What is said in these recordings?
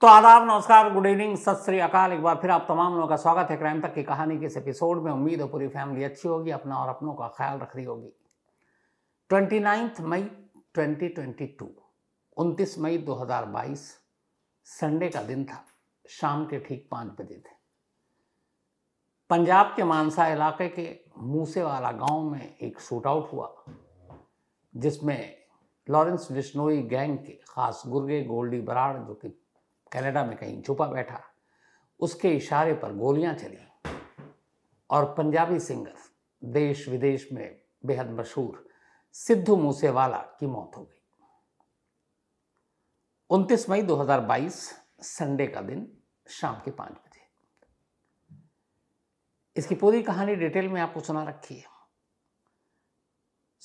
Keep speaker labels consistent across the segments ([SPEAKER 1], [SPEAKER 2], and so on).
[SPEAKER 1] तो आदाब नमस्कार गुड इवनिंग सत श्री अकाल एक बार फिर आप तमाम लोगों का स्वागत है क्राइम तक की कहानी के इस एपिसोड में उम्मीद है पूरी फैमिली अच्छी होगी अपना और अपनों का ख्याल रख रही होगी twenty ninth May twenty twenty two उनतीस मई दो हज़ार बाईस संडे का दिन था शाम के ठीक पाँच बजे थे पंजाब के मानसा इलाके के मूसेवाला गांव में एक शूट आउट हुआ जिसमें लॉरेंस बिश्नोई गैंग के खास गुर्गे गोल्डी बराड़ जो कि कनाडा में कहीं छुपा बैठा उसके इशारे पर गोलियां चली और पंजाबी सिंगर देश विदेश में बेहद मशहूर सिद्धू मूसेवाला की मौत हो गई 29 मई 2022 संडे का दिन शाम के पांच बजे इसकी पूरी कहानी डिटेल में आपको सुना रखी है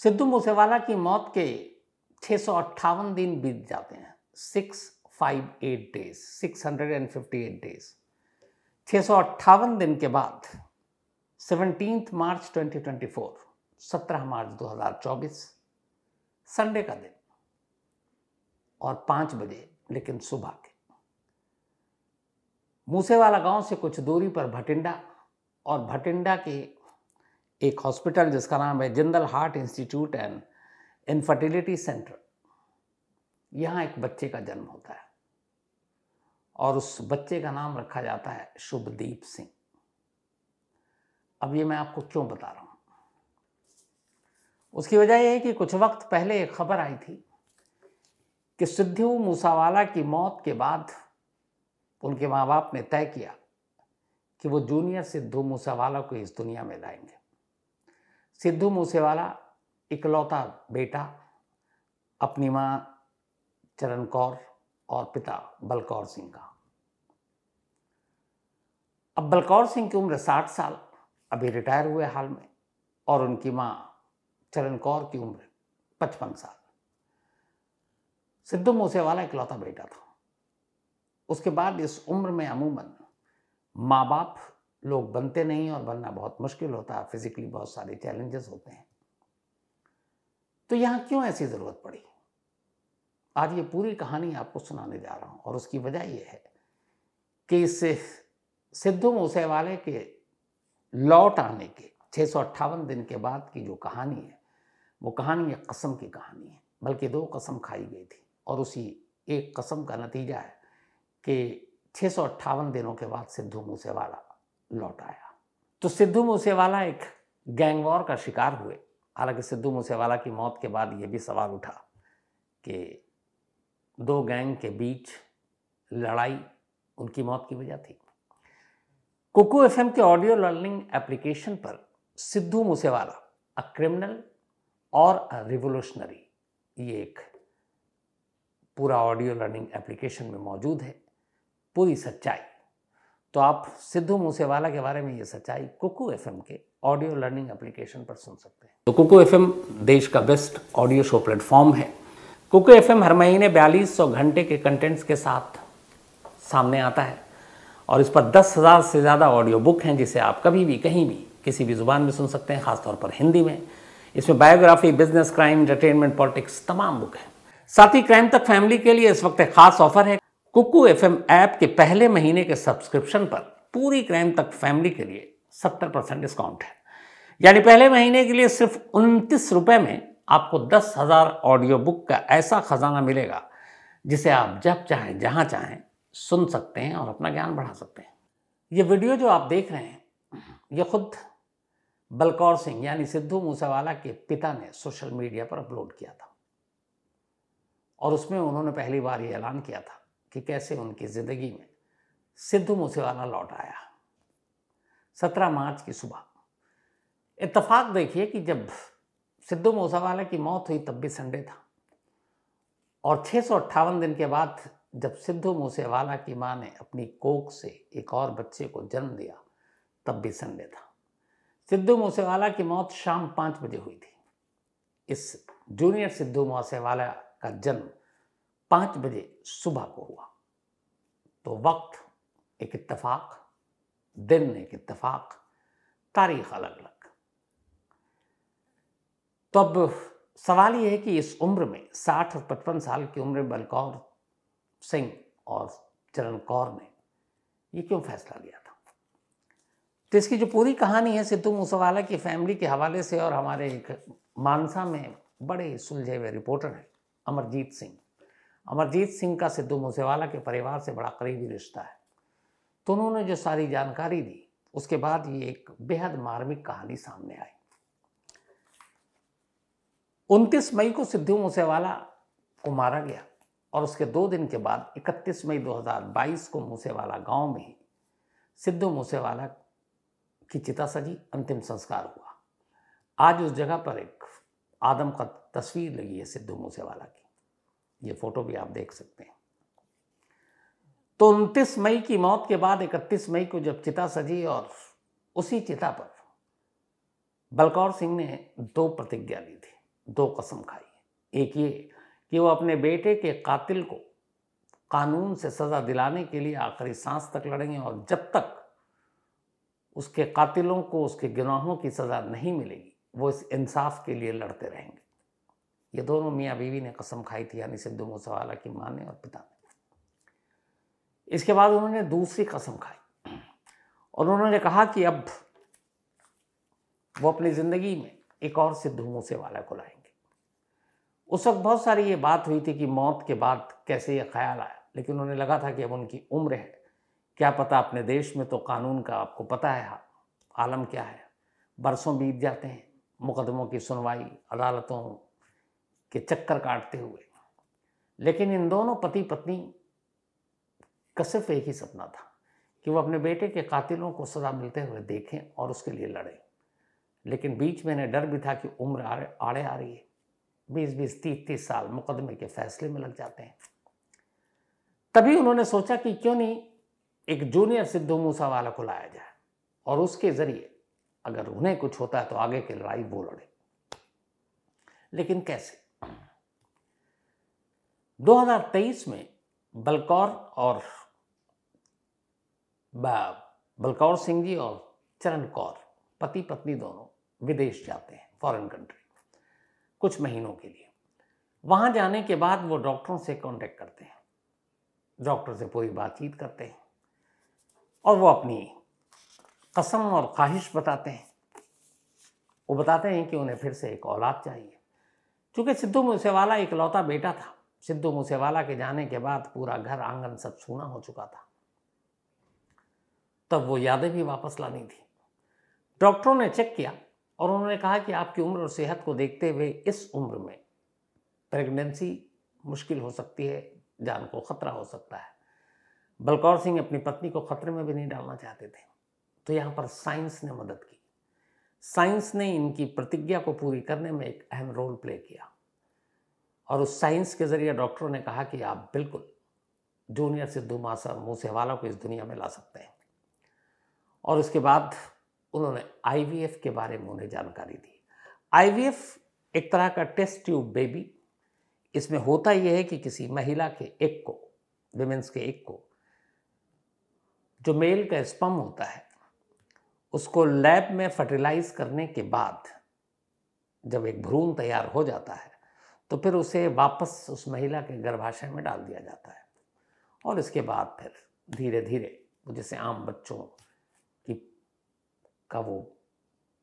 [SPEAKER 1] सिद्धू मूसेवाला की मौत के छह दिन बीत जाते हैं six five eight days six hundred and fifty eight days छः सौ अट्ठावन दिन के बाद seventeen March twenty twenty four सत्रह मार्च दो हज़ार चौबीस संडे का दिन और पाँच बजे लेकिन सुबह के मूसेवाला गांव से कुछ दूरी पर भटिंडा और भटिंडा के एक हॉस्पिटल जिसका नाम है Jindal heart institute and infertility centre यहाँ एक बच्चे का जन्म होता है और उस बच्चे का नाम रखा जाता है शुभदीप सिंह अब ये मैं आपको क्यों बता रहा हूँ उसकी वजह यह है कि कुछ वक्त पहले एक खबर आई थी कि सिद्धू मूसावाला की मौत के बाद उनके माँ बाप ने तय किया कि वो जूनियर सिद्धू मूसावाला को इस दुनिया में लाएंगे सिद्धू मूसेवाला इकलौता बेटा अपनी माँ चरण कौर और पिता बलकौर सिंह का अब बलकौर सिंह की उम्र साठ साल अभी रिटायर हुए हाल में और उनकी माँ चरण कौर की उम्र पचपन साल सिद्धू मूसेवाला इकलौता बेटा था उसके बाद इस उम्र में अमूमन माँ बाप लोग बनते नहीं और बनना बहुत मुश्किल होता है फिजिकली बहुत सारे चैलेंजेस होते हैं तो यहाँ क्यों ऐसी ज़रूरत पड़ी आज ये पूरी कहानी आपको सुनाने जा रहा हूँ और उसकी वजह यह है कि इस सिद्धू मूसेवाले के लौट आने के छः दिन के बाद की जो कहानी है वो कहानी एक कसम की कहानी है बल्कि दो कसम खाई गई थी और उसी एक कसम का नतीजा है कि छः दिनों के बाद सिद्धू मूसेवाला लौट आया तो सिद्धू मूसेवाला एक गैंगवॉर का शिकार हुए हालांकि सिद्धू मूसेवाला की मौत के बाद ये भी सवाल उठा कि दो गैंग के बीच लड़ाई उनकी मौत की वजह थी कुकू एफ के ऑडियो लर्निंग एप्लीकेशन पर सिद्धू मूसेवाला अ क्रिमिनल और अ रिवोल्यूशनरी ये एक पूरा ऑडियो लर्निंग एप्लीकेशन में मौजूद है पूरी सच्चाई तो आप सिद्धू मूसेवाला के बारे में ये सच्चाई कुकू एफ के ऑडियो लर्निंग एप्लीकेशन पर सुन सकते हैं तो कुकू एफ देश का बेस्ट ऑडियो शो प्लेटफॉर्म है कुकू एफ एम हर महीने बयालीस सौ घंटे के कंटेंट्स के साथ सामने आता है और इस पर दस हज़ार से ज़्यादा ऑडियो बुक हैं जिसे आप कभी भी कहीं भी किसी भी ज़ुबान में सुन सकते हैं ख़ासतौर पर हिंदी में इसमें biography business crime entertainment politics तमाम बुक हैं साथ ही क्राइम तक फैमिली के लिए इस वक्त एक खास ऑफर है कुकू एफ ऐप के पहले महीने के सब्सक्रिप्शन पर पूरी क्राइम तक फैमिली के लिए सत्तर परसेंट डिस्काउंट है यानी पहले महीने के लिए सिर्फ उनतीस रुपये में आपको दस हज़ार ऑडियो बुक का ऐसा ख़जाना मिलेगा जिसे आप जब चाहें जहाँ चाहें सुन सकते हैं और अपना ज्ञान बढ़ा सकते हैं ये वीडियो जो आप देख रहे हैं ये खुद बलकौर सिंह यानी सिद्धू मूसेवाला के पिता ने सोशल मीडिया पर अपलोड किया था और उसमें उन्होंने पहली बार ये ऐलान किया था कि कैसे उनकी ज़िंदगी में सिद्धू मूसेवाला लौट आया सत्रह मार्च की सुबह इतफाक़ देखिए कि जब सिद्धू मूसावाला की मौत हुई तब भी संडे था और छः दिन के बाद जब सिद्धू मूसेवाला की माँ ने अपनी कोख से एक और बच्चे को जन्म दिया तब भी संडे था सिद्धू मूसेवाला की मौत शाम पाँच बजे हुई थी इस जूनियर सिद्धू मूसेवाला का जन्म पाँच बजे सुबह को हुआ तो वक्त एक इत्तफाक दिन एक इत्तफाक तारीख अलग अलग तो अब सवाल ये है कि इस उम्र में साठ और पचपन साल की उम्र में बलकौर सिंह और चरण कौर ने ये क्यों फैसला लिया था तो इसकी जो पूरी कहानी है सिद्धू मूसेवाला की फैमिली के हवाले से और हमारे एक मानसा में बड़े सुलझे हुए रिपोर्टर हैं अमरजीत सिंह अमरजीत सिंह का सिद्धू मूसेवाला के परिवार से बड़ा करीबी रिश्ता है तो उन्होंने जो सारी जानकारी दी उसके बाद ये एक बेहद मार्मिक कहानी सामने आई उनतीस मई को सिद्धू मूसेवाला को मारा गया और उसके दो दिन के बाद 31 मई 2022 को मूसेवाला गांव में सिद्धू मूसेवाला की चिता सजी अंतिम संस्कार हुआ आज उस जगह पर एक आदम का तस्वीर लगी है सिद्धू मूसेवाला की ये फोटो भी आप देख सकते हैं तो उनतीस मई की मौत के बाद 31 मई को जब चिता सजी और उसी चिता पर बलकौर सिंह ने दो प्रतिज्ञा ली थी दो कसम खाई एक ये कि वो अपने बेटे के कातिल को कानून से सज़ा दिलाने के लिए आखिरी सांस तक लड़ेंगे और जब तक उसके कातिलों को उसके गुनाहों की सज़ा नहीं मिलेगी वो इस इंसाफ के लिए लड़ते रहेंगे ये दोनों मियाँ बीवी ने कसम खाई थी यानी सिद्धू मूसेवाला की माँ ने और पिता ने इसके बाद उन्होंने दूसरी कसम खाई और उन्होंने कहा कि अब वो अपनी ज़िंदगी में एक और सिद्धू मूसेवाला को लाए उस वक्त बहुत सारी ये बात हुई थी कि मौत के बाद कैसे ये ख्याल आया लेकिन उन्हें लगा था कि अब उनकी उम्र है क्या पता अपने देश में तो कानून का आपको पता है आलम क्या है बरसों बीत जाते हैं मुकदमों की सुनवाई अदालतों के चक्कर काटते हुए लेकिन इन दोनों पति पत्नी का सिर्फ एक ही सपना था कि वो अपने बेटे के कातिलों को सजा मिलते हुए देखें और उसके लिए लड़ें लेकिन बीच में इन्हें डर भी था कि उम्र आड़े आ रही है बीस बीस तीस तीस साल मुकदमे के फैसले में लग जाते हैं तभी उन्होंने सोचा कि क्यों नहीं एक जूनियर सिद्धू मूसा वाला को लाया जाए और उसके जरिए अगर उन्हें कुछ होता है तो आगे की लड़ाई वो लड़े लेकिन कैसे 2023 में बलकौर और बलकौर सिंह जी और चरण कौर पति पत्नी दोनों विदेश जाते हैं फॉरेन कंट्री कुछ महीनों के लिए वहाँ जाने के बाद वो डॉक्टरों से कांटेक्ट करते हैं डॉक्टर से पूरी बातचीत करते हैं और वो अपनी कसम और ख्वाहिश बताते हैं वो बताते हैं कि उन्हें फिर से एक औलाद चाहिए क्योंकि सिद्धू मूसेवाला एक लौता बेटा था सिद्धू मूसेवाला के जाने के बाद पूरा घर आंगन सब सूना हो चुका था तब वो यादें भी वापस लानी थी डॉक्टरों ने चेक किया और उन्होंने कहा कि आपकी उम्र और सेहत को देखते हुए इस उम्र में प्रेगनेंसी मुश्किल हो सकती है जान को खतरा हो सकता है बलकौर सिंह अपनी पत्नी को खतरे में भी नहीं डालना चाहते थे तो यहाँ पर साइंस ने मदद की साइंस ने इनकी प्रतिज्ञा को पूरी करने में एक अहम रोल प्ले किया और उस साइंस के ज़रिए डॉक्टरों ने कहा कि आप बिल्कुल जूनियर सिद्धू मासा मुँह से को इस दुनिया में ला सकते हैं और उसके बाद उन्होंने आईवीएफ के बारे में उन्हें जानकारी दी आईवीएफ एक तरह का टेस्ट ट्यूब बेबी इसमें होता यह है कि किसी महिला के एक को विमेंस के एक को जो मेल का स्पम होता है उसको लैब में फर्टिलाइज करने के बाद जब एक भ्रूण तैयार हो जाता है तो फिर उसे वापस उस महिला के गर्भाशय में डाल दिया जाता है और इसके बाद फिर धीरे धीरे जैसे आम बच्चों का वो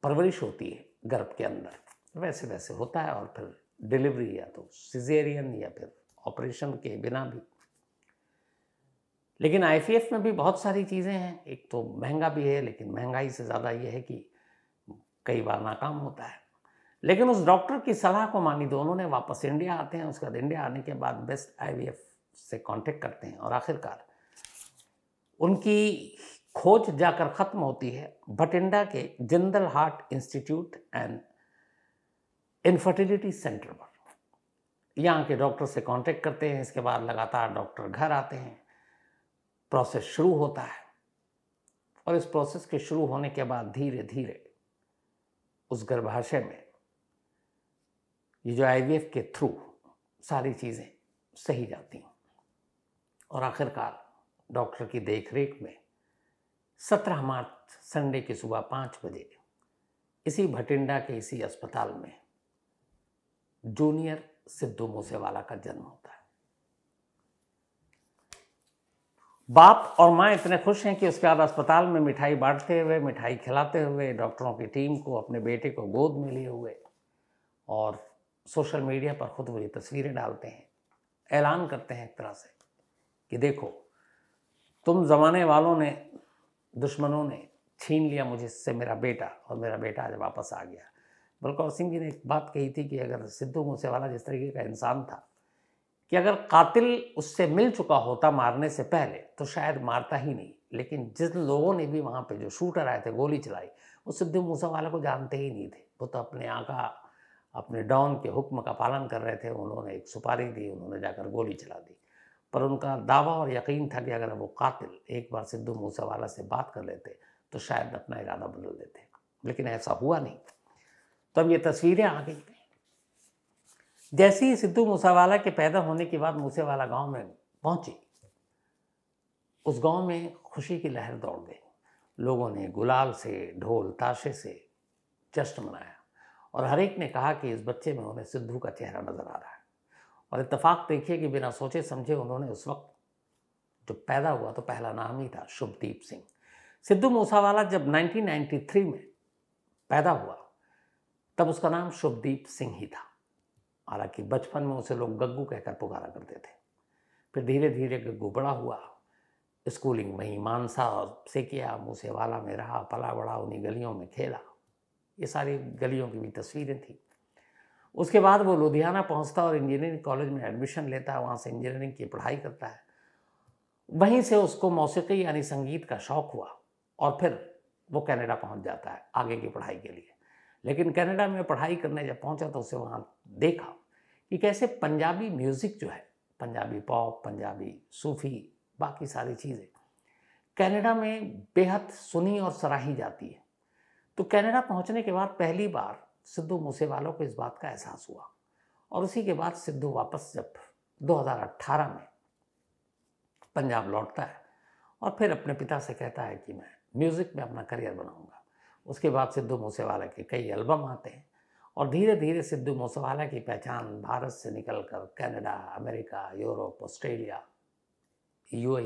[SPEAKER 1] परवरिश होती है गर्भ के अंदर वैसे वैसे होता है और फिर डिलीवरी या तो सिजेरियन या फिर ऑपरेशन के बिना भी लेकिन आईसीएफ में भी बहुत सारी चीज़ें हैं एक तो महंगा भी है लेकिन महंगाई से ज़्यादा ये है कि कई बार नाकाम होता है लेकिन उस डॉक्टर की सलाह को मानी दोनों ने वापस इंडिया आते हैं उसके बाद इंडिया आने के बाद बेस्ट आईवीएफ से कांटेक्ट करते हैं और आखिरकार उनकी खोज जाकर ख़त्म होती है भटिंडा के Jindal heart institute and infertility centre पर यहाँ के डॉक्टर से कांटेक्ट करते हैं इसके बाद लगातार डॉक्टर घर आते हैं प्रोसेस शुरू होता है और इस प्रोसेस के शुरू होने के बाद धीरे धीरे उस गर्भाशय में ये जो आई के थ्रू सारी चीज़ें सही जाती हैं और आखिरकार डॉक्टर की देखरेख में सत्रह मार्च संडे की सुबह पाँच बजे इसी भटिंडा के इसी अस्पताल में जूनियर सिद्धू मूसेवाला का जन्म होता है बाप और माँ इतने खुश हैं कि उसके बाद अस्पताल में मिठाई बांटते हुए मिठाई खिलाते हुए डॉक्टरों की टीम को अपने बेटे को गोद में लिए हुए और सोशल मीडिया पर खुद वो तस्वीरें डालते हैं ऐलान करते हैं एक तरह से कि देखो तुम ज़माने वालों ने दुश्मनों ने छीन लिया मुझे इससे मेरा बेटा और मेरा बेटा आज वापस आ गया बलकौर सिंह जी ने एक बात कही थी कि अगर सिद्धू मूसेवाला जिस तरीके का इंसान था कि अगर कातिल उससे मिल चुका होता मारने से पहले तो शायद मारता ही नहीं लेकिन जिस लोगों ने भी वहाँ पे जो शूटर आए थे गोली चलाई वो सिद्धू मूसेवाला को जानते ही नहीं थे वो तो अपने आका अपने डॉन के हुक्म का पालन कर रहे थे उन्होंने एक सुपारी दी उन्होंने जाकर गोली चला दी पर उनका दावा और यकीन था कि अगर वो कातिल एक बार सिद्धू मूसेवाला से बात कर लेते तो शायद अपना इरादा बदल लेते लेकिन ऐसा हुआ नहीं तो अब ये तस्वीरें आ गई जैसे ही सिद्धू मूसेवाला के पैदा होने के बाद मूसेवाला गांव में पहुंची उस गांव में खुशी की लहर दौड़ गई लोगों ने गुलाल से ढोल ताशे से जश्न मनाया और हर एक ने कहा कि इस बच्चे में उन्हें सिद्धू का चेहरा नज़र आ रहा है और इतफाक देखिए कि बिना सोचे समझे उन्होंने उस वक्त जो पैदा हुआ तो पहला नाम ही था शुभदीप सिंह सिद्धू मूसावाला जब 1993 में पैदा हुआ तब उसका नाम शुभदीप सिंह ही था हालांकि बचपन में उसे लोग गग्गू कहकर पुकारा करते थे फिर धीरे धीरे गग्गू बड़ा हुआ स्कूलिंग वहीं मानसा से किया मूसेवाला में रहा पला बड़ा उन्हीं गलियों में खेला ये सारी गलियों की भी तस्वीरें थी उसके बाद वो लुधियाना पहुंचता और इंजीनियरिंग कॉलेज में एडमिशन लेता है वहाँ से इंजीनियरिंग की पढ़ाई करता है वहीं से उसको मौसीकी यानी संगीत का शौक़ हुआ और फिर वो कनाडा पहुंच जाता है आगे की पढ़ाई के लिए लेकिन कनाडा में पढ़ाई करने जब पहुंचा तो उसे वहाँ देखा कि कैसे पंजाबी म्यूज़िक जो है पंजाबी पॉप पंजाबी सूफ़ी बाकी सारी चीज़ें कनाडा में बेहद सुनी और सराही जाती है तो कनाडा पहुंचने के बाद पहली बार सिद्धू मूसेवालों को इस बात का एहसास हुआ और उसी के बाद सिद्धू वापस जब 2018 में पंजाब लौटता है और फिर अपने पिता से कहता है कि मैं म्यूज़िक में अपना करियर बनाऊंगा उसके बाद सिद्धू मूसेवाला के कई एल्बम आते हैं और धीरे धीरे सिद्धू मूसेवाला की पहचान भारत से निकल कर कैनेडा अमेरिका यूरोप ऑस्ट्रेलिया यू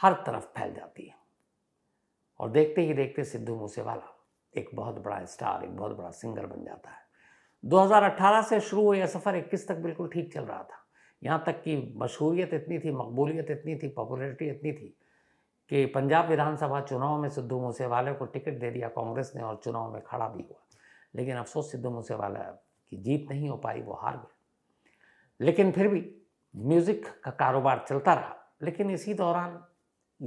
[SPEAKER 1] हर तरफ फैल जाती है और देखते ही देखते सिद्धू मूसेवाला एक बहुत बड़ा स्टार एक बहुत बड़ा सिंगर बन जाता है 2018 से शुरू हुआ यह सफ़र इक्कीस तक बिल्कुल ठीक चल रहा था यहाँ तक कि मशहूरियत इतनी थी मकबूलियत इतनी थी पॉपुलरिटी इतनी थी कि पंजाब विधानसभा चुनाव में सिद्धू मूसेवाले को टिकट दे दिया कांग्रेस ने और चुनाव में खड़ा भी हुआ लेकिन अफसोस सिद्धू मूसेवाला की जीत नहीं हो पाई वो हार गए लेकिन फिर भी म्यूज़िक का कारोबार चलता रहा लेकिन इसी दौरान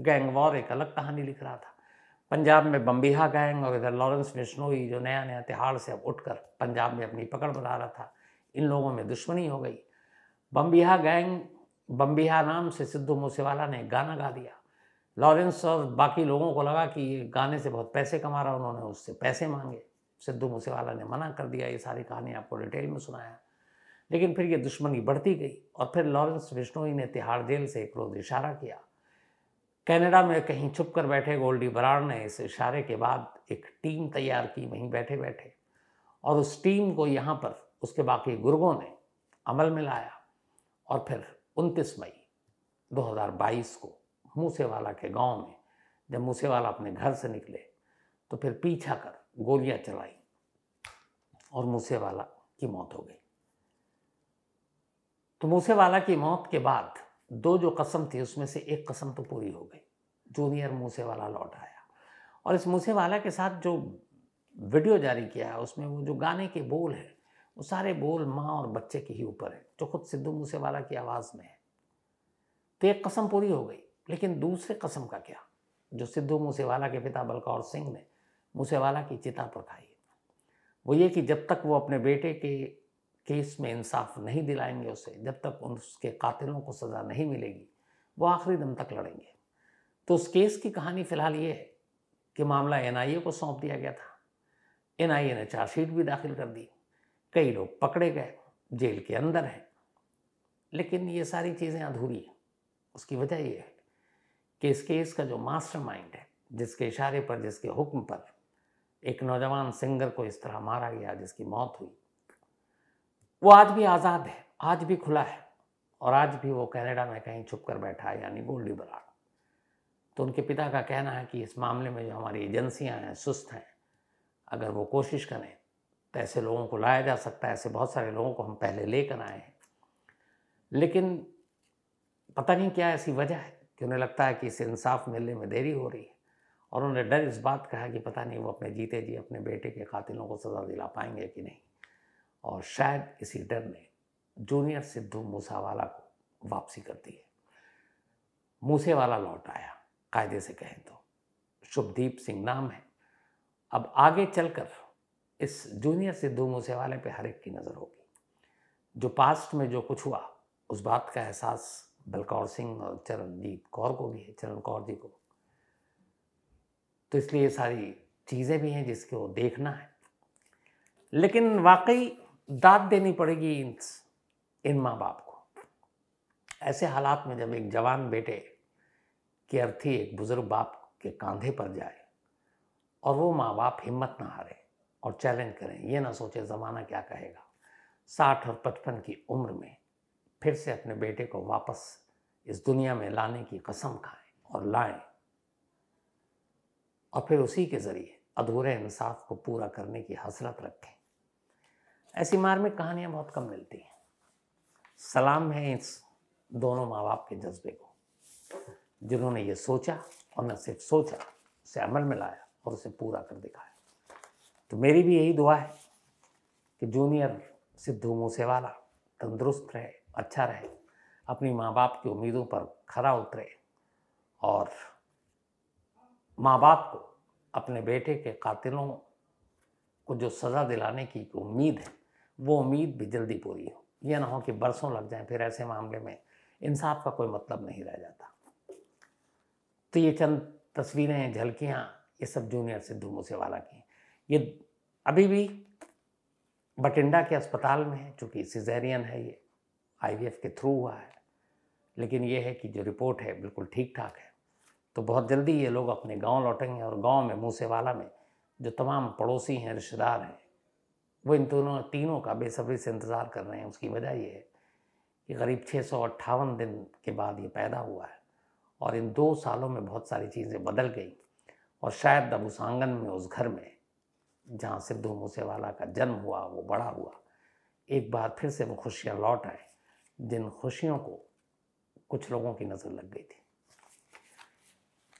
[SPEAKER 1] गैंगवॉर एक अलग कहानी लिख रहा था पंजाब में बम्बिहा गैंग और इधर लॉरेंस बिश्नोई जो नया नया तिहाड़ से अब उठकर पंजाब में अपनी पकड़ बना रहा था इन लोगों में दुश्मनी हो गई बम्बिहा गैंग बम्बिहा नाम से सिद्धू मूसेवाला ने गाना गा दिया लॉरेंस और बाकी लोगों को लगा कि ये गाने से बहुत पैसे कमा रहा उन्होंने उससे पैसे मांगे सिद्धू मूसेवाला ने मना कर दिया ये सारी कहानी आपको डिटेल में सुनाया लेकिन फिर ये दुश्मनी बढ़ती गई और फिर लॉरेंस बिश्नोई ने तिहाड़ जेल से एक रोज़ इशारा किया कनाडा में कहीं छुप कर बैठे गोल्डी बराड़ ने इस इशारे के बाद एक टीम तैयार की वहीं बैठे बैठे और उस टीम को यहाँ पर उसके बाकी गुर्गों ने अमल में लाया और फिर 29 मई 2022 को मूसेवाला के गांव में जब मूसेवाला अपने घर से निकले तो फिर पीछा कर गोलियां चलाई और मूसेवाला की मौत हो गई तो मूसेवाला की मौत के बाद दो जो कसम थी उसमें से एक कसम तो पूरी हो गई जूनियर मूसे वाला लौट आया और इस मूसे वाला के साथ जो वीडियो जारी किया है उसमें वो जो गाने के बोल हैं वो सारे बोल माँ और बच्चे के ही ऊपर है जो खुद सिद्धू मूसेवाला की आवाज़ में है तो एक कसम पूरी हो गई लेकिन दूसरे कसम का क्या जो सिद्धू मूसेवाला के पिता बलकौर सिंह ने मूसेवाला की चिता पर खाई वो ये कि जब तक वो अपने बेटे के केस में इंसाफ नहीं दिलाएंगे उसे जब तक उसके कातिलों को सज़ा नहीं मिलेगी वो आखिरी दम तक लड़ेंगे तो उस केस की कहानी फ़िलहाल ये है कि मामला एन को सौंप दिया गया था एन ने चार्जशीट भी दाखिल कर दी कई लोग पकड़े गए जेल के अंदर हैं लेकिन ये सारी चीज़ें अधूरी हैं उसकी वजह यह है कि इस केस का जो मास्टरमाइंड है जिसके इशारे पर जिसके हुक्म पर एक नौजवान सिंगर को इस तरह मारा गया जिसकी मौत हुई वो आज भी आज़ाद है आज भी खुला है और आज भी वो कनाडा में कहीं छुप कर बैठा है यानी गोल्डी बराड़ तो उनके पिता का कहना है कि इस मामले में जो हमारी एजेंसियां हैं सुस्त हैं अगर वो कोशिश करें तो ऐसे लोगों को लाया जा सकता है ऐसे बहुत सारे लोगों को हम पहले लेकर आए हैं लेकिन पता नहीं क्या ऐसी वजह है कि उन्हें लगता है कि इसे इंसाफ मिलने में देरी हो रही है और उन्हें डर इस बात का है कि पता नहीं वो अपने जीते जी अपने बेटे के कातिलों को सज़ा दिला पाएंगे कि नहीं और शायद इसी डर ने जूनियर सिद्धू मूसावाला को वापसी कर दी है मूसेवाला लौट आया कायदे से कहें तो शुभदीप सिंह नाम है अब आगे चलकर इस जूनियर सिद्धू मूसेवाले पे हर एक की नज़र होगी जो पास्ट में जो कुछ हुआ उस बात का एहसास बलकौर सिंह और चरणजीत कौर को भी है चरण कौर जी को तो इसलिए ये सारी चीज़ें भी हैं जिसको देखना है लेकिन वाकई दाद देनी पड़ेगी इन इन माँ बाप को ऐसे हालात में जब एक जवान बेटे की अर्थी एक बुज़ुर्ग बाप के कांधे पर जाए और वो माँ बाप हिम्मत ना हारे और चैलेंज करें ये ना सोचे ज़माना क्या कहेगा साठ और पचपन की उम्र में फिर से अपने बेटे को वापस इस दुनिया में लाने की कसम खाएं और लाएं और फिर उसी के ज़रिए अधूरे इंसाफ को पूरा करने की हसरत रखें ऐसी मार में कहानियाँ बहुत कम मिलती हैं सलाम है इस दोनों माँ बाप के जज्बे को जिन्होंने ये सोचा और न सिर्फ सोचा उसे अमल में लाया और उसे पूरा कर दिखाया तो मेरी भी यही दुआ है कि जूनियर सिद्धू मूसेवाला तंदुरुस्त रहे अच्छा रहे अपनी माँ बाप की उम्मीदों पर खरा उतरे और माँ बाप को अपने बेटे के कातिलों को जो सज़ा दिलाने की उम्मीद है वो उम्मीद भी जल्दी पूरी हो यह ना हो कि बरसों लग जाए फिर ऐसे मामले में इंसाफ का कोई मतलब नहीं रह जाता तो ये चंद तस्वीरें झलकियाँ ये सब जूनियर सिद्धू मूसेवाला की ये अभी भी बटिंडा के अस्पताल में है चूँकि सिजेरियन है ये आई के थ्रू हुआ है लेकिन ये है कि जो रिपोर्ट है बिल्कुल ठीक ठाक है तो बहुत जल्दी ये लोग अपने गांव लौटेंगे और गांव में मूसेवाला में जो तमाम पड़ोसी हैं रिश्तेदार हैं वो इन दोनों तीनों का बेसब्री से इंतज़ार कर रहे हैं उसकी वजह ये है कि करीब छः सौ अट्ठावन दिन के बाद ये पैदा हुआ है और इन दो सालों में बहुत सारी चीज़ें बदल गई और शायद अब उस आंगन में उस घर में जहाँ सिद्धू मूसेवाला का जन्म हुआ वो बड़ा हुआ एक बार फिर से वो खुशियाँ लौट आए जिन खुशियों को कुछ लोगों की नज़र लग गई थी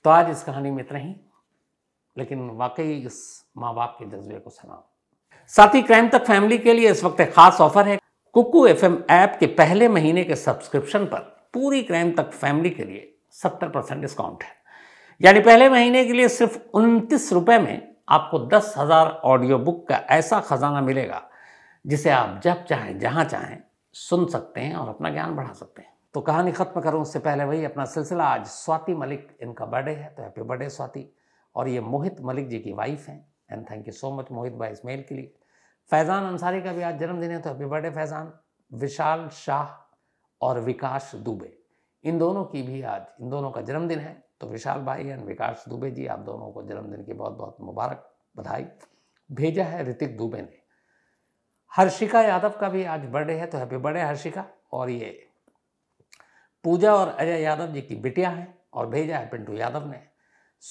[SPEAKER 1] तो आज इस कहानी में इतना ही लेकिन वाकई इस माँ बाप के जज्बे को सलाम साथ ही क्राइम तक फैमिली के लिए इस वक्त एक खास ऑफर है कुकू एफ ऐप के पहले महीने के सब्सक्रिप्शन पर पूरी क्राइम तक फैमिली के लिए सत्तर परसेंट डिस्काउंट है यानी पहले महीने के लिए सिर्फ उनतीस रुपये में आपको दस हज़ार ऑडियो बुक का ऐसा खजाना मिलेगा जिसे आप जब चाहें जहाँ चाहें सुन सकते हैं और अपना ज्ञान बढ़ा सकते हैं तो कहानी ख़त्म करूँ उससे पहले वही अपना सिलसिला आज स्वाति मलिक इनका बर्थडे है तो हैप्पी बर्थडे स्वाति और ये मोहित मलिक जी की वाइफ हैं and thank you so much Mohit भाई इस मेल के लिए फैज़ान अंसारी का भी आज जन्मदिन है तो हैप्पी बर्थडे फैज़ान विशाल शाह और विकास दुबे इन दोनों की भी आज इन दोनों का जन्मदिन है तो विशाल भाई एंड विकास दुबे जी आप दोनों को जन्मदिन की बहुत बहुत मुबारक बधाई भेजा है ऋतिक दुबे ने हर्षिका यादव का भी आज बर्थडे है तो हैप्पी बर्थडे हर्षिका और ये पूजा और अजय यादव जी की बिटिया हैं और भेजा है पिंटू यादव ने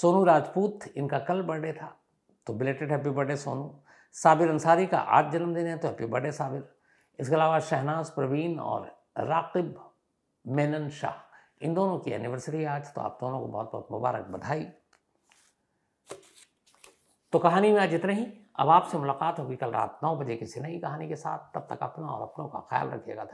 [SPEAKER 1] सोनू राजपूत इनका कल बर्थडे था तो belated happy birthday Sonu Sabir Ansari का आज जन्मदिन है तो हैप्पी बर्थडे साबिर इसके अलावा शहनाज प्रवीण और राकिब मेनन शाह इन दोनों की एनिवर्सरी आज तो आप दोनों को बहुत बहुत मुबारक बधाई तो कहानी में आज इतना ही अब आपसे मुलाकात होगी कल रात नौ बजे किसी नई कहानी के साथ तब तक अपना और अपनों का ख्याल रखिएगा